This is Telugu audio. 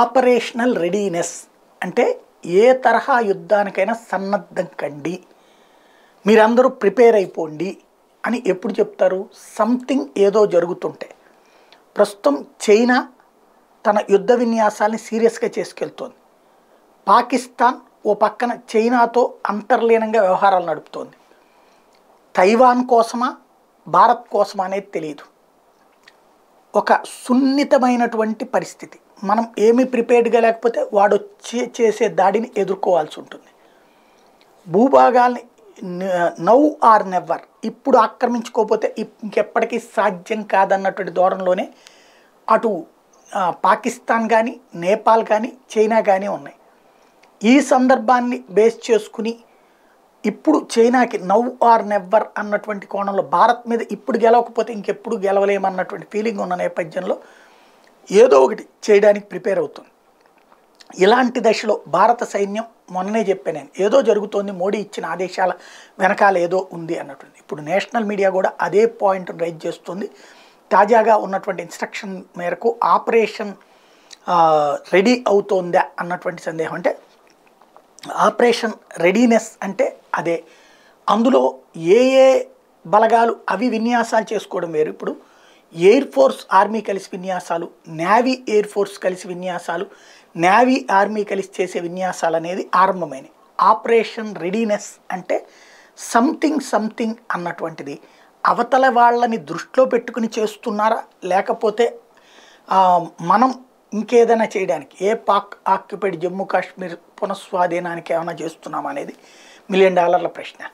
ఆపరేషనల్ రెడీనెస్ అంటే ఏ తరహా యుద్ధానికైనా సన్నద్ధం కండి మీరందరూ ప్రిపేర్ అయిపోండి అని ఎప్పుడు చెప్తారు సంథింగ్ ఏదో జరుగుతుంటే ప్రస్తుతం చైనా తన యుద్ధ విన్యాసాన్ని సీరియస్గా చేసుకెళ్తోంది పాకిస్తాన్ ఓ పక్కన చైనాతో అంతర్లీనంగా వ్యవహారాలు నడుపుతోంది తైవాన్ కోసమా భారత్ కోసమా అనేది తెలియదు ఒక సున్నితమైనటువంటి పరిస్థితి మనం ఏమీ ప్రిపేర్డ్గా లేకపోతే వాడు వచ్చి చేసే దాడిని ఎదుర్కోవాల్సి ఉంటుంది భూభాగాల్ని నౌ ఆర్ నెవర్ ఇప్పుడు ఆక్రమించుకోకపోతే ఇంకెప్పటికీ సాధ్యం కాదన్నటువంటి ధోరణిలోనే అటు పాకిస్తాన్ కానీ నేపాల్ కానీ చైనా కానీ ఉన్నాయి ఈ సందర్భాన్ని బేస్ చేసుకుని ఇప్పుడు చైనాకి నవ్ ఆర్ నెవ్వర్ అన్నటువంటి కోణంలో భారత్ మీద ఇప్పుడు గెలవకపోతే ఇంకెప్పుడు గెలవలేమన్నటువంటి ఫీలింగ్ ఉన్న నేపథ్యంలో ఏదో ఒకటి చేయడానికి ప్రిపేర్ అవుతుంది ఇలాంటి దశలో భారత సైన్యం మొన్ననే చెప్పాను నేను ఏదో జరుగుతోంది మోడీ ఇచ్చిన ఆదేశాల వెనకాల ఏదో ఉంది అన్నట్టుంది ఇప్పుడు నేషనల్ మీడియా కూడా అదే పాయింట్ రైజ్ చేస్తుంది తాజాగా ఉన్నటువంటి ఇన్స్ట్రక్షన్ మేరకు ఆపరేషన్ రెడీ అవుతోందా అన్నటువంటి సందేహం అంటే ఆపరేషన్ రెడీనెస్ అంటే అదే అందులో ఏ ఏ బలగాలు అవి విన్యాసాలు చేసుకోవడం వేరు ఇప్పుడు ఎయిర్ ఫోర్స్ ఆర్మీ కలిసి విన్యాసాలు నేవీ ఎయిర్ ఫోర్స్ కలిసి విన్యాసాలు నేవీ ఆర్మీ కలిసి చేసే విన్యాసాలు అనేది ఆరంభమైనవి ఆపరేషన్ రెడీనెస్ అంటే సంథింగ్ సంథింగ్ అన్నటువంటిది అవతల వాళ్ళని దృష్టిలో పెట్టుకుని చేస్తున్నారా లేకపోతే మనం ఇంకేదైనా చేయడానికి ఏ పాక్ ఆక్యుపైడ్ జమ్మూ కాశ్మీర్ పునఃస్వాధీనానికి ఏమైనా చేస్తున్నామనేది అనేది మిలియన్ డాలర్ల ప్రశ్న